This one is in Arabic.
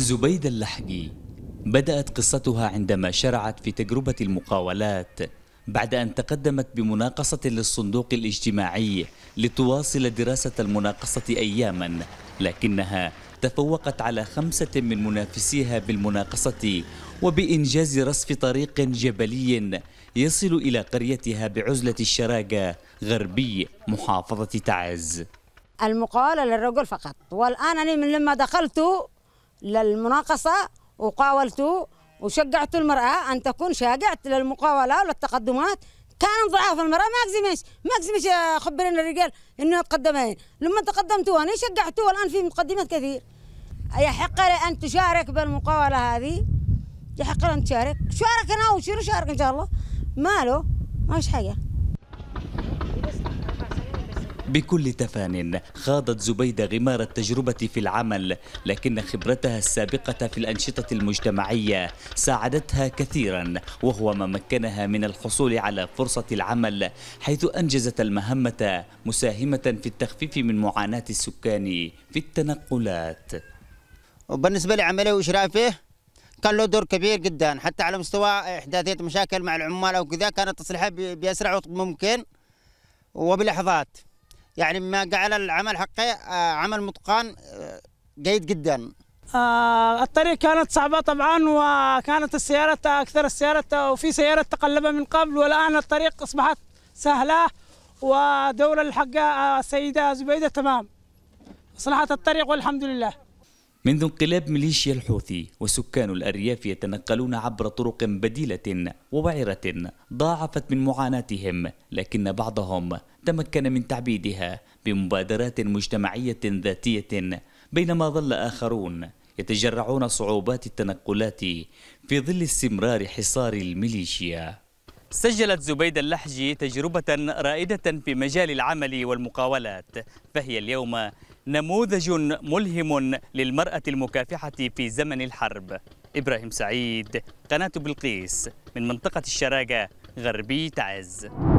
زبيدة اللحجي بدأت قصتها عندما شرعت في تجربة المقاولات بعد أن تقدمت بمناقصة للصندوق الاجتماعي لتواصل دراسة المناقصة أياما لكنها تفوقت على خمسة من منافسيها بالمناقصة وبإنجاز رصف طريق جبلي يصل إلى قريتها بعزلة الشراقة غربي محافظة تعز المقاولة للرجل فقط والآن أنا من لما دخلت للمناقصة وقاولت وشجعت المرأة أن تكون شجعت للمقاولة وللتقدمات كان ضعاف المرأة ما أقزمش ما أقزمش خبرين الرجال إنه تقدمين لما تقدمت أنا شجعته والآن في مقدمات كثير يحق لي أن تشارك بالمقاولة هذه يحق لي أن تشارك شارك أنا وشنو شارك إن شاء الله ماله ما فيش حاجة بكل تفان خاضت زبيدة غمار التجربة في العمل لكن خبرتها السابقة في الأنشطة المجتمعية ساعدتها كثيرا وهو ما مكنها من الحصول على فرصة العمل حيث أنجزت المهمة مساهمة في التخفيف من معاناة السكان في التنقلات وبالنسبة لعمله وإشرافه كان له دور كبير جدا حتى على مستوى إحداثية مشاكل مع العمال أو كذا كانت تصليحها بأسرع وقت ممكن وبلحظات يعني ما جعل العمل حقي آه، عمل متقان آه، جيد جدا آه، الطريق كانت صعبة طبعا وكانت السيارة أكثر السيارة وفي سيارة تقلبها من قبل والآن الطريق أصبحت سهلة ودور الحق السيدة زبيدة تمام صلحت الطريق والحمد لله منذ انقلاب ميليشيا الحوثي وسكان الأرياف يتنقلون عبر طرق بديلة ووعرة ضاعفت من معاناتهم لكن بعضهم تمكن من تعبيدها بمبادرات مجتمعية ذاتية بينما ظل آخرون يتجرعون صعوبات التنقلات في ظل استمرار حصار الميليشيا سجلت زبيدة اللحجي تجربة رائدة في مجال العمل والمقاولات فهي اليوم نموذج ملهم للمرأة المكافحة في زمن الحرب إبراهيم سعيد قناة بلقيس من منطقة الشراقة غربي تعز